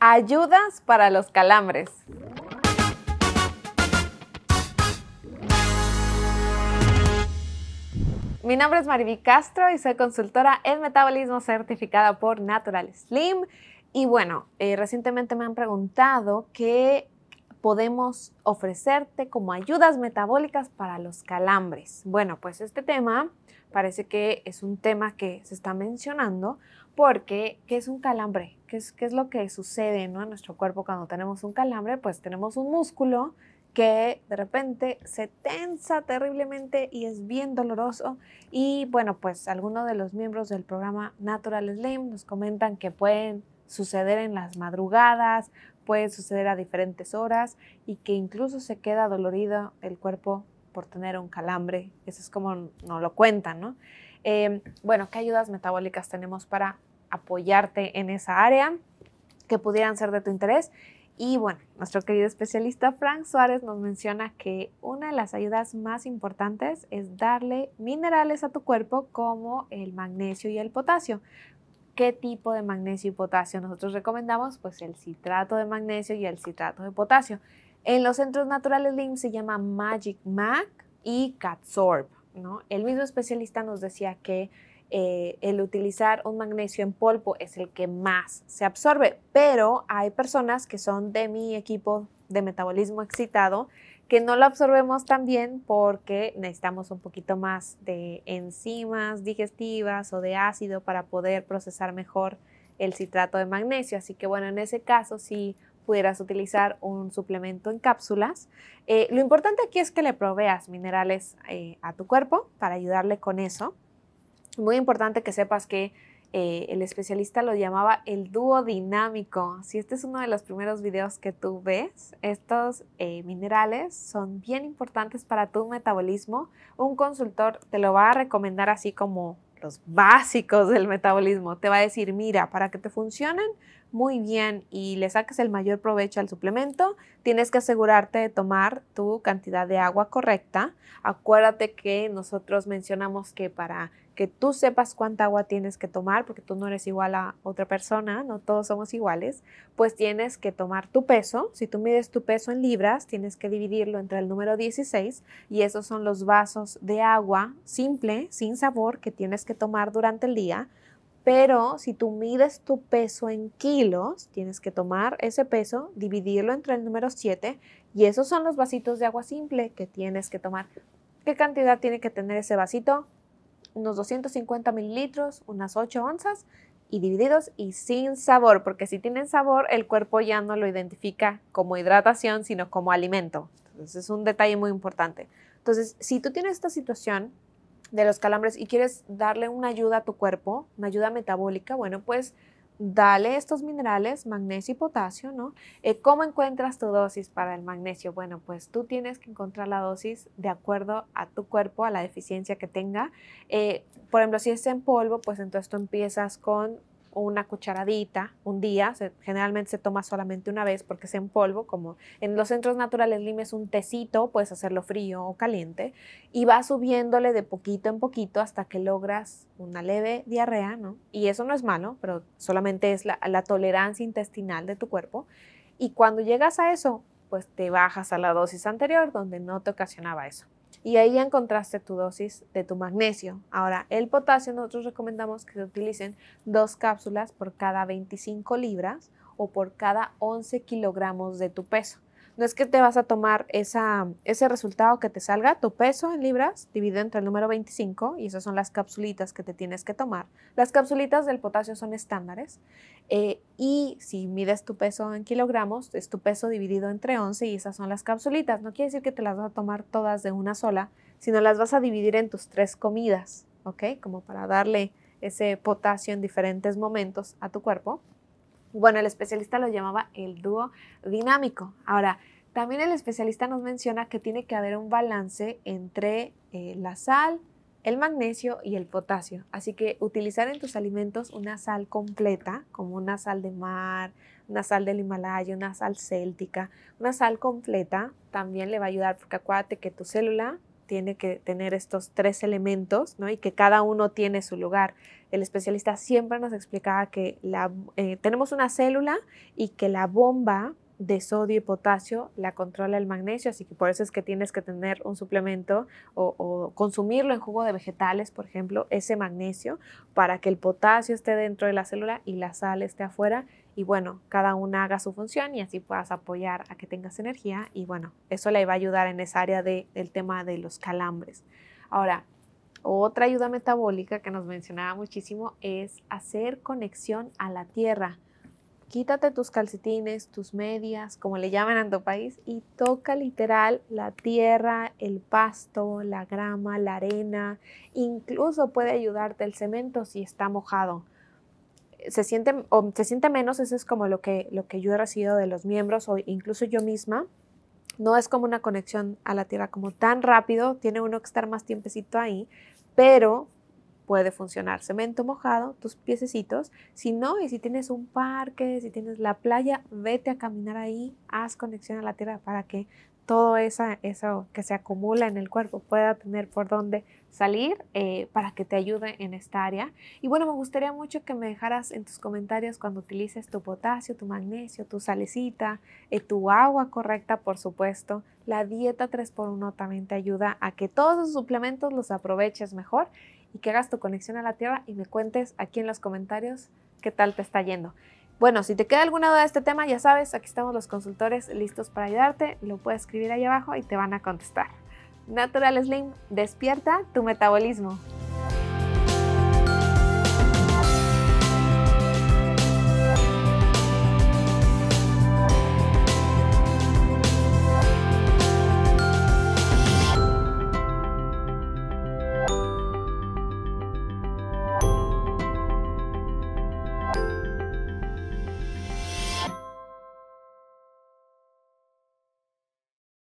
Ayudas para los calambres. Mi nombre es Mariby Castro y soy consultora en metabolismo certificada por Natural Slim. Y bueno, eh, recientemente me han preguntado qué podemos ofrecerte como ayudas metabólicas para los calambres. Bueno, pues este tema parece que es un tema que se está mencionando porque ¿qué es un calambre? ¿Qué es, qué es lo que sucede en nuestro cuerpo cuando tenemos un calambre? Pues tenemos un músculo que de repente se tensa terriblemente y es bien doloroso. Y bueno, pues algunos de los miembros del programa Natural Slim nos comentan que pueden suceder en las madrugadas, puede suceder a diferentes horas y que incluso se queda dolorido el cuerpo por tener un calambre. Eso es como no lo cuentan, ¿no? Eh, bueno, ¿qué ayudas metabólicas tenemos para apoyarte en esa área que pudieran ser de tu interés. Y bueno, nuestro querido especialista Frank Suárez nos menciona que una de las ayudas más importantes es darle minerales a tu cuerpo como el magnesio y el potasio. ¿Qué tipo de magnesio y potasio nosotros recomendamos? Pues el citrato de magnesio y el citrato de potasio. En los centros naturales LIM se llama Magic Mac y Catsorb, El mismo especialista nos decía que eh, el utilizar un magnesio en polvo es el que más se absorbe, pero hay personas que son de mi equipo de metabolismo excitado que no lo absorbemos tan bien porque necesitamos un poquito más de enzimas digestivas o de ácido para poder procesar mejor el citrato de magnesio. Así que bueno, en ese caso sí pudieras utilizar un suplemento en cápsulas. Eh, lo importante aquí es que le proveas minerales eh, a tu cuerpo para ayudarle con eso. Muy importante que sepas que eh, el especialista lo llamaba el dúo dinámico. Si este es uno de los primeros videos que tú ves, estos eh, minerales son bien importantes para tu metabolismo. Un consultor te lo va a recomendar así como los básicos del metabolismo. Te va a decir, mira, para que te funcionen muy bien y le saques el mayor provecho al suplemento, tienes que asegurarte de tomar tu cantidad de agua correcta. Acuérdate que nosotros mencionamos que para que tú sepas cuánta agua tienes que tomar, porque tú no eres igual a otra persona, no todos somos iguales, pues tienes que tomar tu peso. Si tú mides tu peso en libras, tienes que dividirlo entre el número 16 y esos son los vasos de agua simple, sin sabor, que tienes que tomar durante el día. Pero si tú mides tu peso en kilos, tienes que tomar ese peso, dividirlo entre el número 7 y esos son los vasitos de agua simple que tienes que tomar. ¿Qué cantidad tiene que tener ese vasito? unos 250 mililitros, unas 8 onzas y divididos y sin sabor, porque si tienen sabor el cuerpo ya no lo identifica como hidratación, sino como alimento. Entonces es un detalle muy importante. Entonces, si tú tienes esta situación de los calambres y quieres darle una ayuda a tu cuerpo, una ayuda metabólica, bueno, pues dale estos minerales, magnesio y potasio, ¿no? Eh, ¿Cómo encuentras tu dosis para el magnesio? Bueno, pues tú tienes que encontrar la dosis de acuerdo a tu cuerpo, a la deficiencia que tenga. Eh, por ejemplo, si es en polvo, pues entonces tú empiezas con una cucharadita un día, generalmente se toma solamente una vez porque es en polvo, como en los centros naturales limes un tecito, puedes hacerlo frío o caliente, y va subiéndole de poquito en poquito hasta que logras una leve diarrea, ¿no? Y eso no es malo, pero solamente es la tolerancia intestinal de tu cuerpo. Y cuando llegas a eso, pues te bajas a la dosis anterior donde no te ocasionaba eso. Y ahí encontraste tu dosis de tu magnesio. Ahora, el potasio nosotros recomendamos que se utilicen dos cápsulas por cada 25 libras o por cada 11 kilogramos de tu peso. No es que te vas a tomar ese resultado que te salga, tu peso en libras, dividido entre el número 25, y esas son las capsulitas que te tienes que tomar. Las capsulitas del potasio son estándares, eh, y si mides tu peso en kilogramos, es tu peso dividido entre 11, y esas son las capsulitas. No quiere decir que te las vas a tomar todas de una sola, sino las vas a dividir en tus tres comidas, ¿ok? Como para darle ese potasio en diferentes momentos a tu cuerpo. Bueno, el especialista lo llamaba el dúo dinámico. Ahora, también el especialista nos menciona que tiene que haber un balance entre eh, la sal, el magnesio y el potasio. Así que utilizar en tus alimentos una sal completa, como una sal de mar, una sal del Himalaya, una sal céltica, una sal completa, también le va a ayudar porque acuérdate que tu célula tiene que tener estos tres elementos, ¿no? Y que cada uno tiene su lugar. El especialista siempre nos explicaba que eh, tenemos una célula y que la bomba de sodio y potasio la controla el magnesio, así que por eso es que tienes que tener un suplemento o, o, consumirlo en jugo de vegetales, por ejemplo, ese magnesio, para que el potasio esté dentro de la célula y la sal esté afuera y bueno, cada una haga su función y así puedas apoyar a que tengas energía y bueno, eso le va a ayudar en esa área de, del tema de los calambres. Ahora, otra ayuda metabólica que nos mencionaba muchísimo es hacer conexión a la tierra. Quítate tus calcetines, tus medias, como le llaman en tu país, y toca literal la tierra, el pasto, la grama, la arena. Incluso puede ayudarte el cemento si está mojado se siente, o se siente menos, eso es como lo que, lo que yo he recibido de los miembros o incluso yo misma. No es como una conexión a la tierra como tan rápido, tiene uno que estar más tiempecito ahí, pero puede funcionar. Cemento mojado, tus piececitos. Si no, y si tienes un parque, si tienes la playa, vete a caminar ahí, haz conexión a la tierra para que todo eso que se acumula en el cuerpo pueda tener por dónde salir eh, para que te ayude en esta área. Y bueno, me gustaría mucho que me dejaras en tus comentarios cuando utilices tu potasio, tu magnesio, tu salecita, eh, tu agua correcta, por supuesto. La dieta 3x1 también te ayuda a que todos esos suplementos los aproveches mejor y que hagas tu conexión a la tierra y me cuentes aquí en los comentarios qué tal te está yendo. Bueno, si te queda alguna duda de este tema, ya sabes, aquí estamos los consultores listos para ayudarte. Lo puedes escribir ahí abajo y te van a contestar. Natural Slim, despierta tu metabolismo.